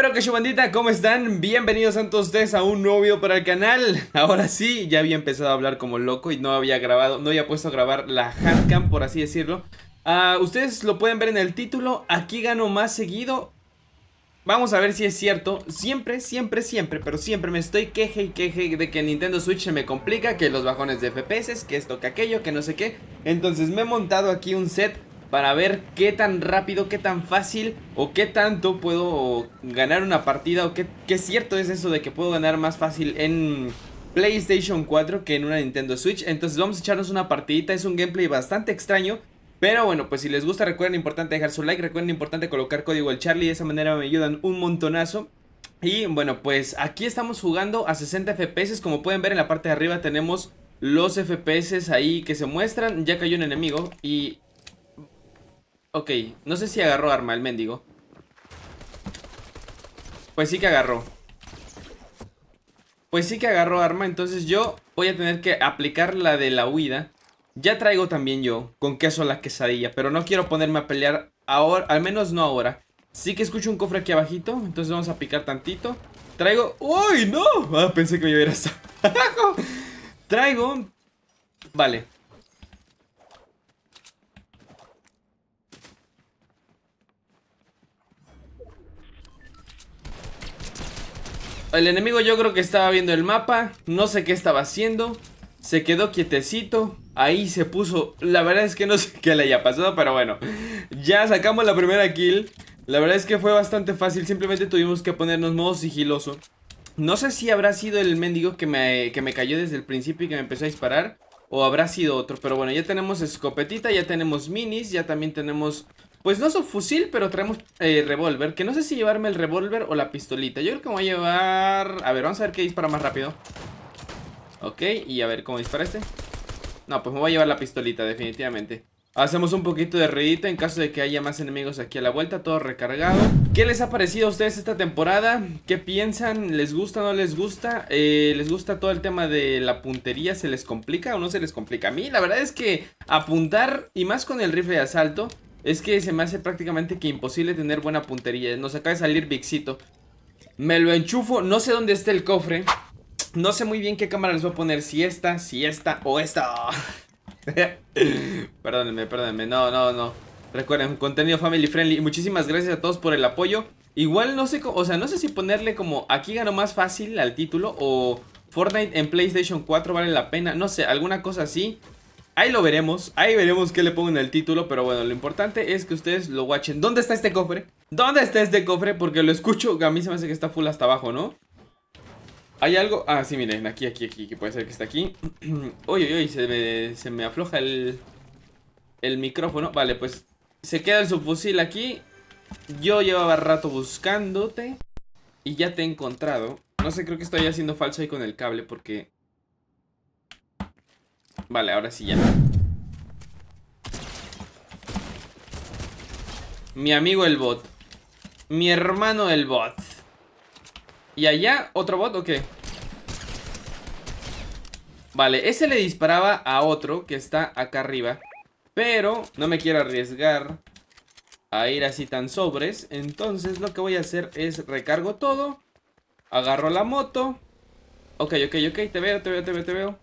pero que bandita, ¿cómo están? Bienvenidos a ustedes a un nuevo video para el canal Ahora sí, ya había empezado a hablar como loco y no había grabado, no había puesto a grabar la handcam, por así decirlo ah, Ustedes lo pueden ver en el título, aquí gano más seguido Vamos a ver si es cierto, siempre, siempre, siempre, pero siempre me estoy queje y queje de que Nintendo Switch me complica Que los bajones de FPS, que esto, que aquello, que no sé qué Entonces me he montado aquí un set para ver qué tan rápido, qué tan fácil o qué tanto puedo ganar una partida o qué, cierto es eso de que puedo ganar más fácil en PlayStation 4 que en una Nintendo Switch. Entonces vamos a echarnos una partidita, es un gameplay bastante extraño. Pero bueno, pues si les gusta recuerden importante dejar su like, recuerden importante colocar código al Charlie, de esa manera me ayudan un montonazo. Y bueno, pues aquí estamos jugando a 60 FPS, como pueden ver en la parte de arriba tenemos los FPS ahí que se muestran, ya cayó un enemigo y Ok, no sé si agarró arma el mendigo. Pues sí que agarró. Pues sí que agarró arma, entonces yo voy a tener que aplicar la de la huida. Ya traigo también yo con queso la quesadilla, pero no quiero ponerme a pelear ahora, al menos no ahora. Sí que escucho un cofre aquí abajito, entonces vamos a picar tantito. Traigo... ¡Uy, no! Ah, pensé que me iba a ir hasta Traigo... Vale, El enemigo yo creo que estaba viendo el mapa, no sé qué estaba haciendo, se quedó quietecito, ahí se puso, la verdad es que no sé qué le haya pasado, pero bueno, ya sacamos la primera kill, la verdad es que fue bastante fácil, simplemente tuvimos que ponernos modo sigiloso. No sé si habrá sido el mendigo que me, que me cayó desde el principio y que me empezó a disparar, o habrá sido otro, pero bueno, ya tenemos escopetita, ya tenemos minis, ya también tenemos pues no un fusil, pero traemos eh, revólver. Que no sé si llevarme el revólver o la pistolita. Yo creo que me voy a llevar... A ver, vamos a ver qué dispara más rápido. Ok, y a ver cómo dispara este. No, pues me voy a llevar la pistolita, definitivamente. Hacemos un poquito de ruidito en caso de que haya más enemigos aquí a la vuelta, todo recargado. ¿Qué les ha parecido a ustedes esta temporada? ¿Qué piensan? ¿Les gusta o no les gusta? Eh, ¿Les gusta todo el tema de la puntería? ¿Se les complica o no se les complica? A mí la verdad es que apuntar, y más con el rifle de asalto, es que se me hace prácticamente que imposible tener buena puntería. Nos acaba de salir Vixito. Me lo enchufo, no sé dónde está el cofre. No sé muy bien qué cámara les voy a poner, si esta, si esta o esta. perdónenme, perdónenme, no, no, no. Recuerden, contenido family friendly. Muchísimas gracias a todos por el apoyo. Igual no sé, o sea, no sé si ponerle como aquí gano más fácil al título o Fortnite en PlayStation 4 vale la pena. No sé, alguna cosa así. Ahí lo veremos, ahí veremos qué le pongo en el título, pero bueno, lo importante es que ustedes lo watchen. ¿Dónde está este cofre? ¿Dónde está este cofre? Porque lo escucho, a mí se me hace que está full hasta abajo, ¿no? ¿Hay algo? Ah, sí, miren, aquí, aquí, aquí, que puede ser que está aquí. uy, uy, uy, se me, se me afloja el, el micrófono. Vale, pues se queda el subfusil aquí. Yo llevaba rato buscándote y ya te he encontrado. No sé, creo que estoy haciendo falso ahí con el cable porque Vale, ahora sí ya. Mi amigo el bot. Mi hermano el bot. ¿Y allá otro bot o qué? Vale, ese le disparaba a otro que está acá arriba. Pero no me quiero arriesgar a ir así tan sobres. Entonces lo que voy a hacer es recargo todo. Agarro la moto. Ok, ok, ok, te veo, te veo, te veo, te veo.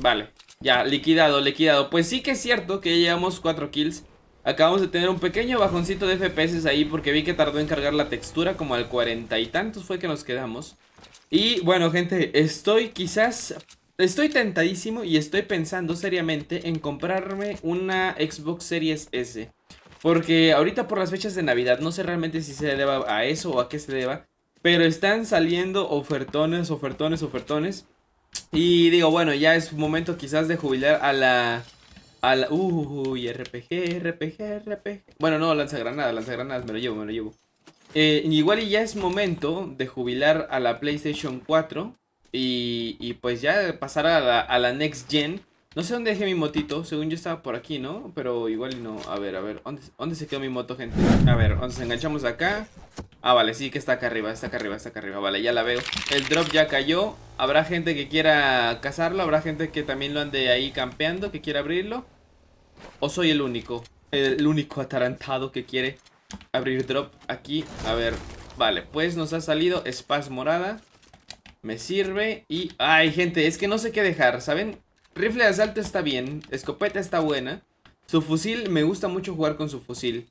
Vale, ya, liquidado, liquidado. Pues sí que es cierto que ya llevamos 4 kills. Acabamos de tener un pequeño bajoncito de FPS ahí porque vi que tardó en cargar la textura como al cuarenta y tantos fue que nos quedamos. Y bueno, gente, estoy quizás... Estoy tentadísimo y estoy pensando seriamente en comprarme una Xbox Series S. Porque ahorita por las fechas de Navidad, no sé realmente si se deba a eso o a qué se deba. Pero están saliendo ofertones, ofertones, ofertones. Y digo, bueno, ya es momento quizás de jubilar a la... A la uy, RPG, RPG, RPG. Bueno, no, lanza lanzagranadas, me lo llevo, me lo llevo. Eh, igual y ya es momento de jubilar a la PlayStation 4 y, y pues ya pasar a la, Next Gen. No sé dónde dejé mi motito, según yo estaba por aquí, ¿no? Pero igual y no. A ver, a ver, ¿dónde, dónde se quedó mi moto, gente? A ver, nos enganchamos acá. Ah, vale, sí que está acá arriba, está acá arriba, está acá arriba Vale, ya la veo El drop ya cayó Habrá gente que quiera cazarlo Habrá gente que también lo ande ahí campeando Que quiera abrirlo O soy el único El único atarantado que quiere abrir drop aquí A ver, vale Pues nos ha salido Spaz morada Me sirve Y... Ay, gente, es que no sé qué dejar, ¿saben? Rifle de asalto está bien Escopeta está buena Su fusil, me gusta mucho jugar con su fusil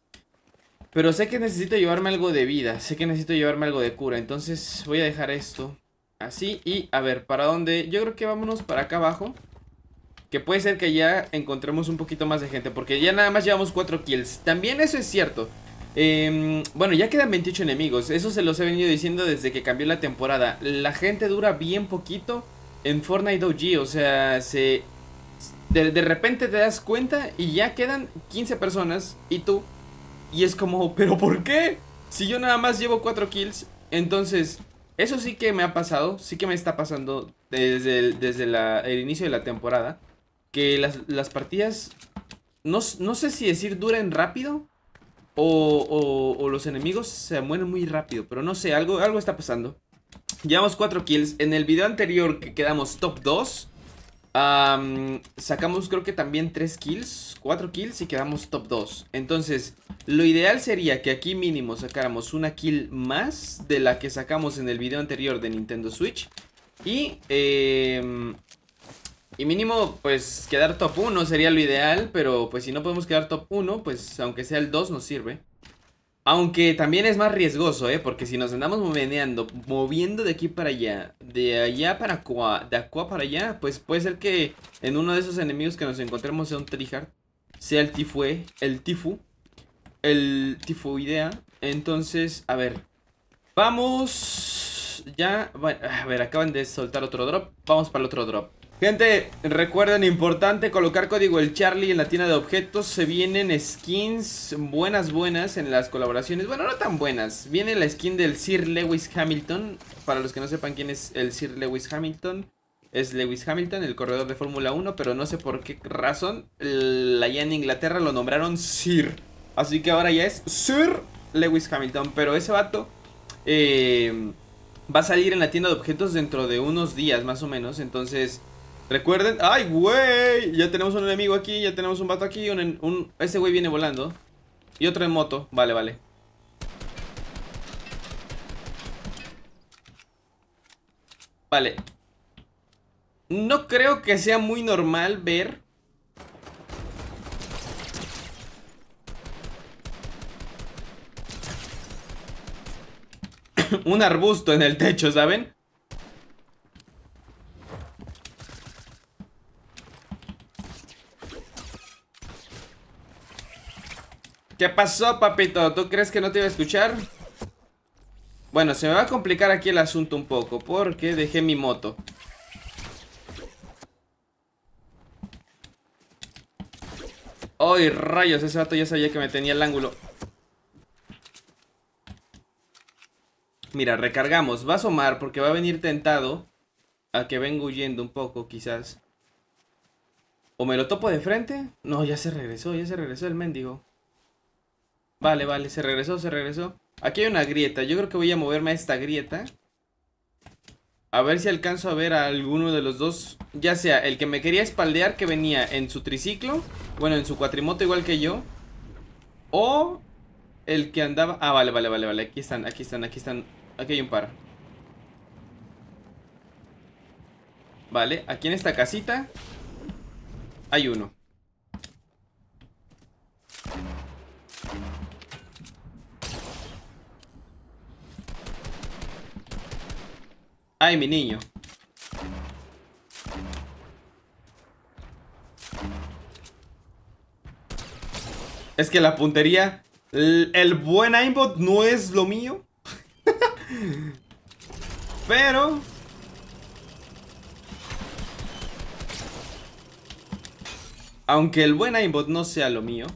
pero sé que necesito llevarme algo de vida. Sé que necesito llevarme algo de cura. Entonces voy a dejar esto así. Y a ver, ¿para dónde? Yo creo que vámonos para acá abajo. Que puede ser que ya encontremos un poquito más de gente. Porque ya nada más llevamos 4 kills. También eso es cierto. Em, bueno, ya quedan 28 enemigos. Eso se los he venido diciendo desde que cambió la temporada. La gente dura bien poquito en Fortnite OG. O sea, se... De, de repente te das cuenta y ya quedan 15 personas y tú y es como, ¿pero por qué? Si yo nada más llevo 4 kills, entonces, eso sí que me ha pasado, sí que me está pasando desde el, desde el inicio de la temporada, que las, partidas, no, sé si decir duren rápido o, o, o, los enemigos se mueren muy rápido, pero no sé, algo, algo está pasando. Llevamos 4 kills, en el video anterior que quedamos top 2, sacamos creo que también 3 kills, 4 kills y quedamos top 2. Entonces, lo ideal sería que aquí mínimo sacáramos una kill más de la que sacamos en el video anterior de Nintendo Switch. Y, em, y mínimo, pues quedar top 1 sería lo ideal, pero pues si no podemos quedar top 1, pues aunque sea el 2 nos sirve. Aunque también es más riesgoso, ¿eh? Porque si nos andamos moviendo, moviendo de aquí para allá, de allá para acá, de acá para allá, pues puede ser que en uno de esos enemigos que nos encontremos sea un Trihard, sea el Tifue, el Tifu, el Tifuidea, Entonces, a ver, vamos ya, a ver, acaban de soltar otro drop, vamos para el otro drop. Gente, recuerden, importante colocar código el Charlie en la tienda de objetos. Se vienen skins buenas, buenas en las colaboraciones. Bueno, no tan buenas. Viene la skin del Sir Lewis Hamilton. Para los que no sepan quién es el Sir Lewis Hamilton, es Lewis Hamilton, el corredor de Fórmula 1. Pero no sé por qué razón, allá en Inglaterra lo nombraron Sir. Así que ahora ya es Sir Lewis Hamilton. Pero ese vato... Eh, va a salir en la tienda de objetos dentro de unos días más o menos. Entonces Recuerden... ¡Ay, güey! Ya tenemos un enemigo aquí, ya tenemos un vato aquí, un, un... Ese güey viene volando. Y otro en moto. Vale, vale. Vale. No creo que sea muy normal ver... un arbusto en el techo, ¿saben? ¿Qué pasó, papito? ¿Tú crees que no te iba a escuchar? Bueno, se me va a complicar aquí el asunto un poco Porque dejé mi moto ¡Ay, rayos! Ese vato ya sabía que me tenía el ángulo Mira, recargamos Va a asomar porque va a venir tentado A que venga huyendo un poco, quizás ¿O me lo topo de frente? No, ya se regresó, ya se regresó el mendigo Vale, vale, se regresó, se regresó. Aquí hay una grieta. Yo creo que voy a moverme a esta grieta. A ver si alcanzo a ver a alguno de los dos. Ya sea el que me quería espaldear que venía en su triciclo. Bueno, en su cuatrimoto igual que yo. O el que andaba... Ah, vale, vale, vale, vale. Aquí están, aquí están, aquí están. Aquí hay un par. Vale, aquí en esta casita hay uno. Ay, mi niño. Es que la puntería... El, buen aimbot no es lo mío. Pero... Aunque el buen aimbot no sea lo mío.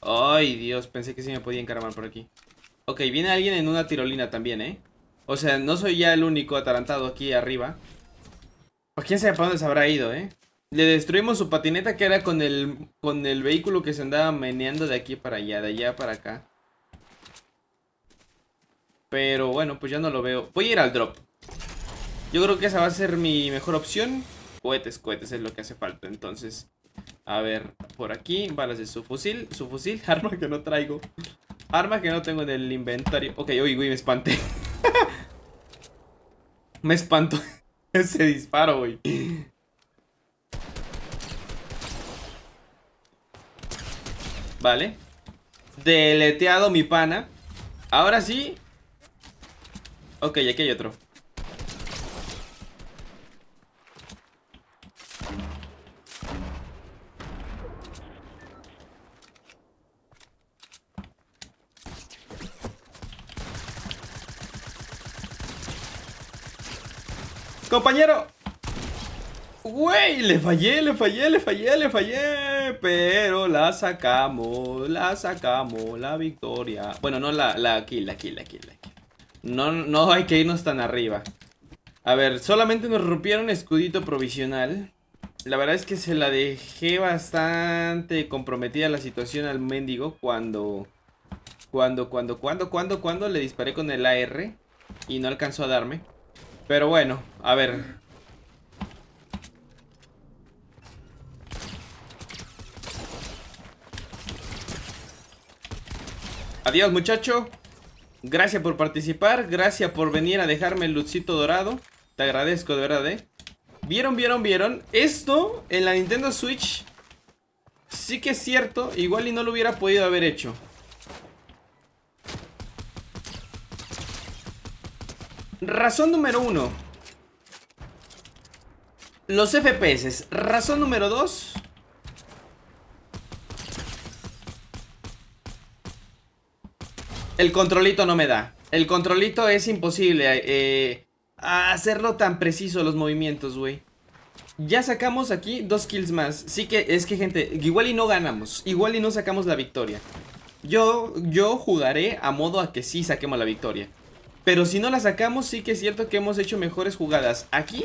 Ay, Dios, pensé que sí me podía encaramar por aquí. Ok, viene alguien en una tirolina también, ¿eh? O sea, no soy ya el único atarantado aquí arriba. Pues quién sabe para dónde se habrá ido, ¿eh? Le destruimos su patineta que era con el, con el vehículo que se andaba meneando de aquí para allá, de allá para acá. Pero bueno, pues ya no lo veo. Voy a ir al drop. Yo creo que esa va a ser mi mejor opción. Cohetes, cohetes es lo que hace falta. Entonces, a ver, por aquí, balas de su fusil. Su fusil, arma que no traigo. Arma que no tengo en el inventario. Ok, uy, uy, me espanté. Me espanto ese disparo, güey. Vale. Deleteado mi pana. Ahora sí. Ok, aquí hay otro. compañero. Güey, le fallé, le fallé, le fallé, le fallé. Pero la sacamos, la sacamos, la victoria. Bueno, no la, la kill, la aquí la kill, la No, no hay que irnos tan arriba. A ver, solamente nos rompieron escudito provisional. La verdad es que se la dejé bastante comprometida la situación al mendigo cuando... Cuando, cuando, cuando, cuando, cuando le disparé con el AR y no alcanzó a darme. Pero bueno, a ver. Adiós muchacho. Gracias por participar. Gracias por venir a dejarme el lucito dorado. Te agradezco de verdad, eh. Vieron, vieron, vieron. Esto en la Nintendo Switch. Sí que es cierto. Igual y no lo hubiera podido haber hecho. Razón número uno. Los FPS. Razón número dos. El controlito no me da. El controlito es imposible. Eh, eh, hacerlo tan preciso los movimientos, güey. Ya sacamos aquí dos kills más. Sí que es que, gente, igual y no ganamos. Igual y no sacamos la victoria. Yo, yo jugaré a modo a que sí saquemos la victoria. Pero si no la sacamos, sí que es cierto que hemos hecho mejores jugadas aquí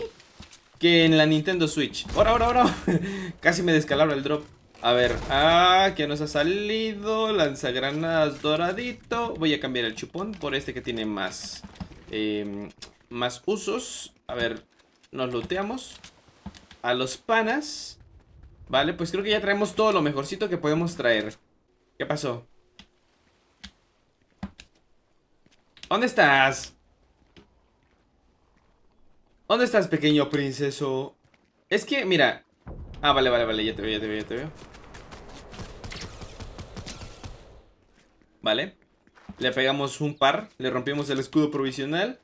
que en la Nintendo Switch. ¡Ora, ahora, ahora. Casi me descalabro el drop. A ver, ah, que nos ha salido lanzagranadas doradito. Voy a cambiar el chupón por este que tiene más em, más usos. A ver, nos looteamos a los panas. Vale, pues creo que ya traemos todo lo mejorcito que podemos traer. ¿Qué pasó? ¿Dónde estás? ¿Dónde estás, pequeño princeso? Es que, mira... Ah, vale, vale, vale, ya te veo, ya te veo, ya te veo. Vale. Le pegamos un par, le rompimos el escudo provisional.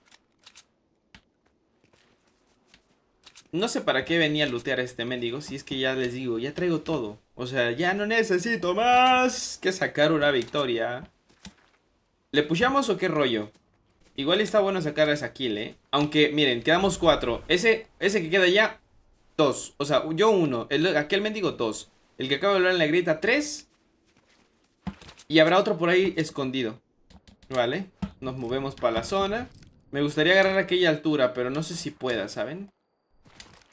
No sé para qué venía a lootear a este mendigo, si es que ya les digo, ya traigo todo. O sea, ya no necesito más que sacar una victoria. ¿Le pushamos o qué rollo? Igual está bueno sacar a kill, ¿eh? Aunque, miren, quedamos cuatro. Ese, ese que queda ya, dos. O sea, yo uno. El, aquel mendigo, dos. El que acaba de hablar en la grieta, tres. Y habrá otro por ahí escondido. Vale. Nos movemos para la zona. Me gustaría agarrar aquella altura, pero no sé si pueda, ¿saben?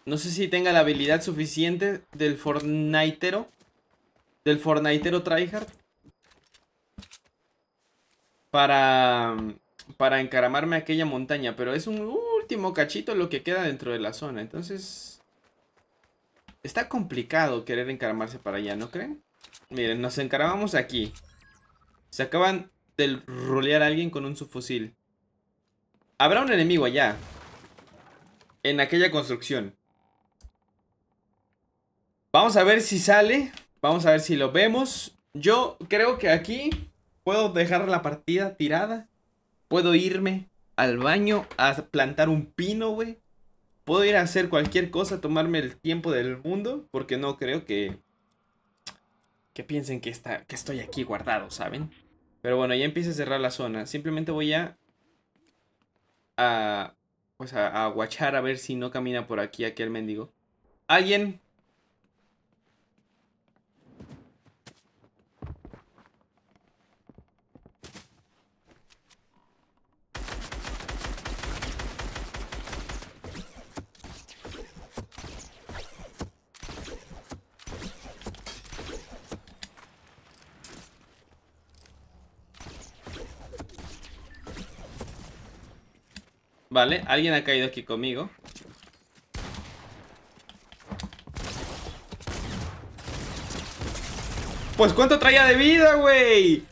No sé si tenga la habilidad suficiente del Fortnitero. Del Fortnitero tryhard para, mm, para encaramarme a aquella montaña, pero es un último cachito lo que queda dentro de la zona, entonces está complicado querer encaramarse para allá, ¿no creen? Miren, nos encaramamos aquí. Se acaban de rolear a alguien con un subfusil. Habrá un enemigo allá. En aquella construcción. Vamos a ver si sale. Vamos a ver si lo vemos. Yo creo que aquí Puedo dejar la partida tirada. Puedo irme al baño a plantar un pino, güey. Puedo ir a hacer cualquier cosa, tomarme el tiempo del mundo, porque no creo que que piensen que está que estoy aquí guardado, ¿saben? Pero bueno, ya empiezo a cerrar la zona. Simplemente voy a a pues a, a a ver si no camina por aquí aquel mendigo. Alguien Vale, alguien ha caído aquí conmigo. Pues cuánto traía de vida, güey.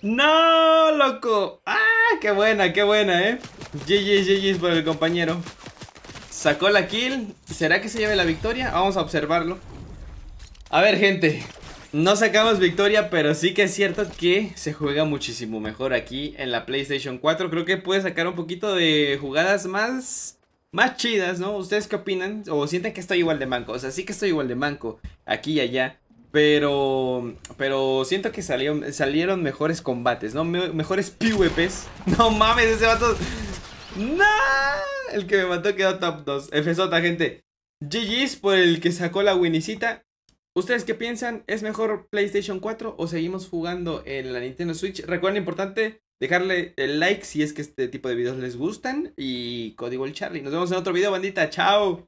No, loco. Ah, qué buena, qué buena, eh. GG, GG por el compañero. Sacó la kill. ¿Será que se lleve la victoria? Vamos a observarlo. A ver, gente. No sacamos victoria, pero sí que es cierto que se juega muchísimo mejor aquí en la PlayStation 4. Creo que puede sacar un poquito de jugadas más más chidas, ¿no? ¿Ustedes qué opinan? ¿O sienten que estoy igual de manco? O sea, sí que estoy igual de manco aquí y allá. Pero, pero siento que salieron, salieron mejores combates, ¿no? mejores PvPs. No mames, ese vato. ¡No! El que me mató quedó top 2. FZ, gente. GG's por el que sacó la winicita. ¿Ustedes qué piensan? ¿Es mejor PlayStation 4 o seguimos jugando en la Nintendo Switch? Recuerden, importante, dejarle el like si es que este tipo de videos les gustan y código el Charlie. Nos vemos en otro video, bandita. Chao.